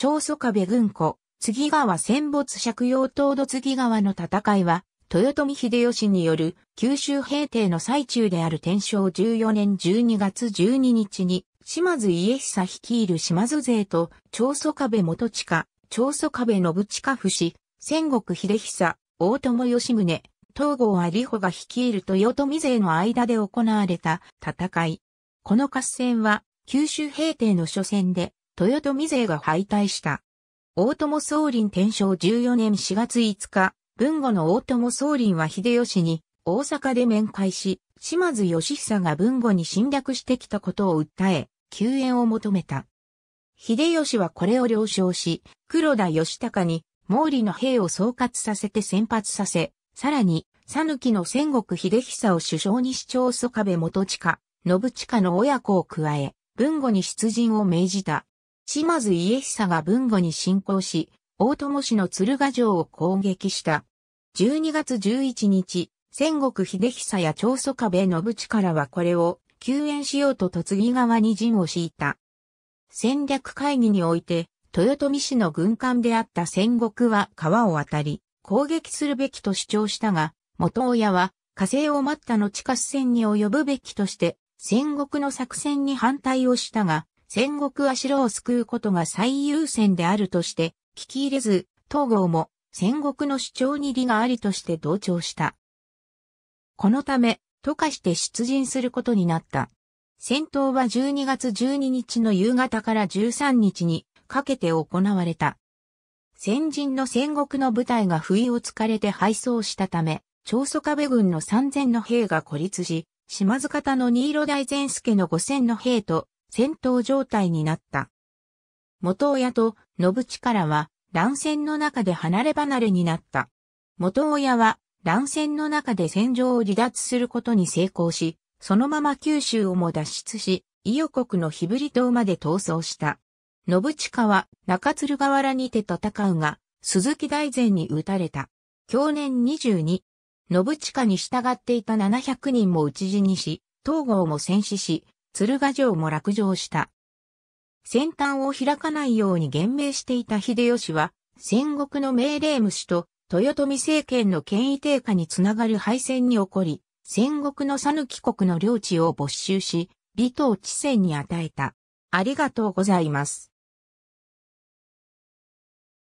長祖壁軍庫、次川戦没借用東土次川の戦いは、豊臣秀吉による九州平定の最中である天正14年12月12日に、島津家久率いる島津勢と、長祖壁元近、長祖壁信近不死、戦国秀久、大友義宗、東郷有穂が率いる豊臣勢の間で行われた戦い。この合戦は、九州平定の初戦で、豊臣勢が敗退した。大友宗麟天正14年4月5日、文後の大友宗麟は秀吉に大阪で面会し、島津義久が文後に侵略してきたことを訴え、救援を求めた。秀吉はこれを了承し、黒田義高に毛利の兵を総括させて先発させ、さらに、讃きの戦国秀久を首相に主張祖壁元親、信親の親子を加え、文後に出陣を命じた。島津家久が文後に侵攻し、大友氏の鶴ヶ城を攻撃した。12月11日、戦国秀久や長宗信部からはこれを救援しようと突ぎ側に陣を敷いた。戦略会議において、豊臣氏の軍艦であった戦国は川を渡り、攻撃するべきと主張したが、元親は火星を待った後合戦に及ぶべきとして、戦国の作戦に反対をしたが、戦国足郎を救うことが最優先であるとして、聞き入れず、東郷も戦国の主張に理がありとして同調した。このため、溶かして出陣することになった。戦闘は12月12日の夕方から13日にかけて行われた。先人の戦国の部隊が不意をつかれて敗走したため、長宗壁軍の3000の兵が孤立し、島津方の新色大前助の5000の兵と戦闘状態になった。元親と信力は乱戦の中で離れ離れになった。元親は乱戦の中で戦場を離脱することに成功し、そのまま九州をも脱出し、伊予国の日振島まで逃走した。信近は中鶴河原にて戦うが、鈴木大前に撃たれた。去年22、信近に従っていた700人も討ち死にし、東郷も戦死し、鶴ヶ城も落城した。先端を開かないように言明していた秀吉は、戦国の命令無視と豊臣政権の権威低下につながる敗戦に起こり、戦国の讃岐国の領地を没収し、離島地戦に与えた。ありがとうございます。